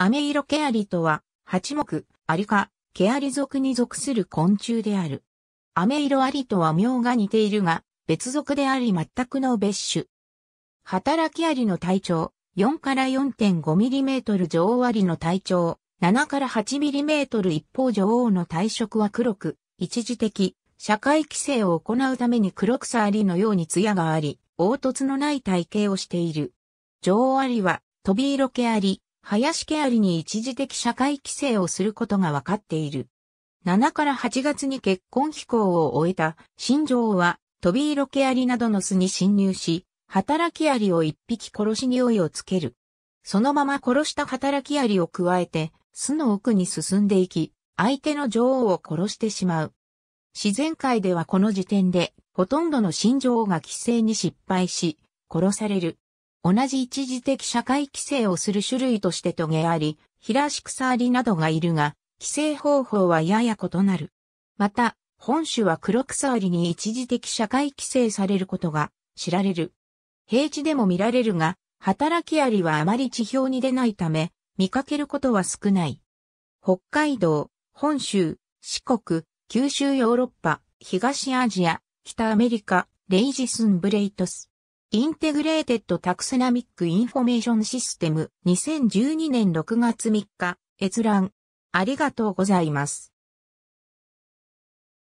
アメイロケアリとは、八目、アリ科、ケアリ属に属する昆虫である。アメイロアリとは名が似ているが、別属であり全くの別種。働きアリの体長、4から4 5トル女王アリの体長、7から8トル一方女王の体色は黒く、一時的、社会規制を行うために黒草アリのように艶があり、凹凸のない体型をしている。女王アリは、飛び色系アリ、林家ありに一時的社会規制をすることが分かっている。7から8月に結婚飛行を終えた新庄は飛び色ケありなどの巣に侵入し、働きありを一匹殺し匂いをつける。そのまま殺した働きありを加えて、巣の奥に進んでいき、相手の女王を殺してしまう。自然界ではこの時点で、ほとんどの新女王が規制に失敗し、殺される。同じ一時的社会規制をする種類としてトゲあり、ヒラシクサアリなどがいるが、規制方法はやや異なる。また、本種は黒草アリに一時的社会規制されることが知られる。平地でも見られるが、働きアリはあまり地表に出ないため、見かけることは少ない。北海道、本州、四国、九州ヨーロッパ、東アジア、北アメリカ、レイジスンブレイトス。インテグレーテッドタクセナミックインフォメーションシステム2012年6月3日閲覧ありがとうございます。